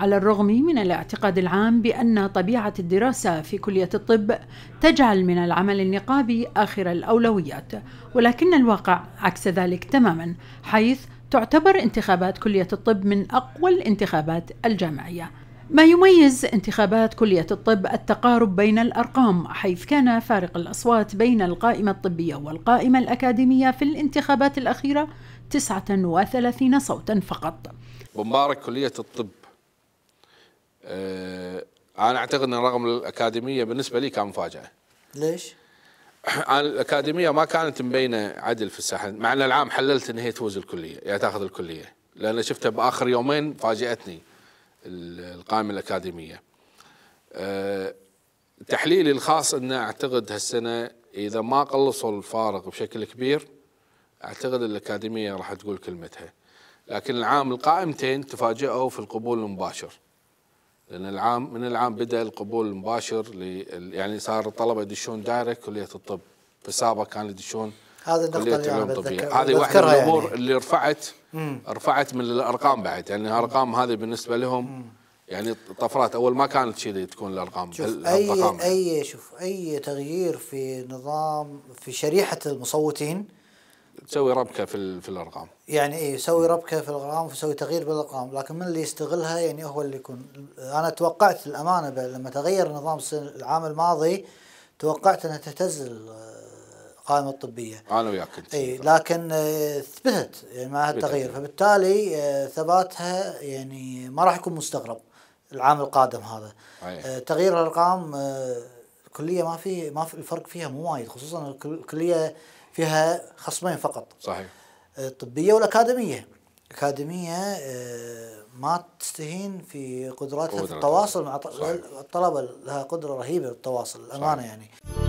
على الرغم من الاعتقاد العام بأن طبيعة الدراسة في كلية الطب تجعل من العمل النقابي آخر الأولويات، ولكن الواقع عكس ذلك تماما، حيث تعتبر انتخابات كلية الطب من أقوى الانتخابات الجامعية. ما يميز انتخابات كلية الطب التقارب بين الأرقام، حيث كان فارق الأصوات بين القائمة الطبية والقائمة الأكاديمية في الانتخابات الأخيرة 39 صوتا فقط. ومبارك كلية الطب آه، انا اعتقد ان رقم الاكاديميه بالنسبه لي كان مفاجاه ليش؟ انا الاكاديميه ما كانت مبينه عدل في الساحه مع ان العام حللت ان هي تفوز الكليه يا يعني تاخذ الكليه لان شفتها باخر يومين فاجاتني القائمه الاكاديميه أه تحليلي الخاص ان اعتقد هالسنه اذا ما قلصوا الفارق بشكل كبير اعتقد الاكاديميه راح تقول كلمتها لكن العام القائمتين تفاجئوا في القبول المباشر لان العام من العام بدا القبول المباشر يعني صار الطلبه يدشون دايركت كليه الطب في السابق كانوا يدشون هذه النقطة كلية العلوم الطبية هذه واحدة من الامور يعني. اللي رفعت رفعت من الارقام بعد يعني الارقام هذه بالنسبة لهم يعني طفرات اول ما كانت كذي تكون الارقام شوف اي يعني. اي شوف اي تغيير في نظام في شريحة المصوتين تسوي ربكه في في الارقام يعني اي يسوي ربكه في الارقام ويسوي تغيير بالارقام لكن من اللي يستغلها يعني هو اللي يكون انا توقعت الامانه لما تغير النظام العام الماضي توقعت انها تهتز القائمه الطبيه انا وياك كنت اي لكن آه، ثبتت يعني مع التغيير فبالتالي آه، ثباتها يعني ما راح يكون مستغرب العام القادم هذا أيه. تغيير الارقام آه، الكليه ما في ما في الفرق فيها مو وايد خصوصا الكليه فيها خصمين فقط صحيح الطبيه آه، والاكاديميه الاكاديميه آه، ما تستهين في قدراتها في التواصل مع الطلبه لها قدره رهيبه للتواصل الامانه يعني صحيح.